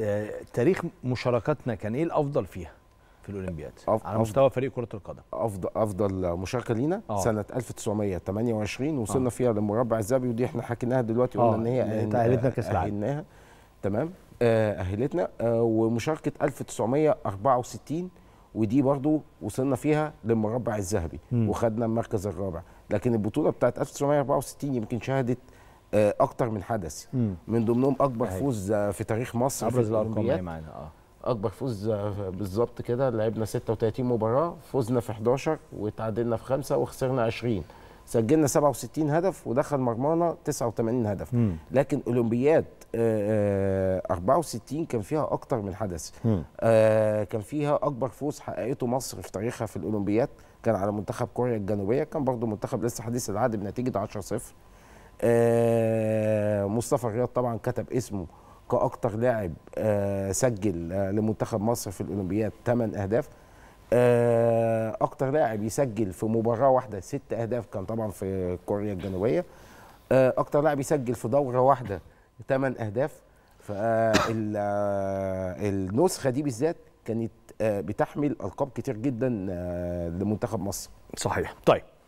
آه، تاريخ مشاركتنا كان ايه الافضل فيها في الاولمبياد على مستوى فريق كره القدم افضل افضل مشاركه لينا أوه. سنه 1928 وصلنا أوه. فيها للمربع الذهبي ودي احنا حكيناها دلوقتي قلنا آه. ان هي يعني تاهلتنا كاس العالم تمام آه، اهلتنا آه ومشاركه 1964 ودي برضو وصلنا فيها للمربع الذهبي وخدنا المركز الرابع لكن البطوله بتاعت 1964 يمكن شهدت آه، اكتر من حدث من ضمنهم اكبر هي. أيوة. فوز في تاريخ مصر ابرز الارقام اللي معانا اه اكبر فوز آه، بالظبط كده لعبنا 36 مباراه فوزنا في 11 وتعادلنا في 5 وخسرنا 20 سجلنا 67 هدف ودخل مرمانا 89 هدف مم. لكن اولمبياد 64 آه، كان فيها اكتر من حدث كان فيها اكبر فوز حققته مصر في تاريخها في الاولمبياد كان على منتخب كوريا الجنوبيه كان برضه منتخب لسه حديث العهد بنتيجه 10 0 آه، مصطفى الرياض طبعا كتب اسمه كاكتر لاعب آه، سجل آه، لمنتخب مصر في الاولمبياد 8 اهداف اكتر لاعب يسجل في مباراه واحده 6 اهداف كان طبعا في كوريا الجنوبيه اكتر لاعب يسجل في دوره واحده 8 اهداف فالنسخه دي بالذات كانت بتحمل القاب كتير جدا لمنتخب مصر صحيح طيب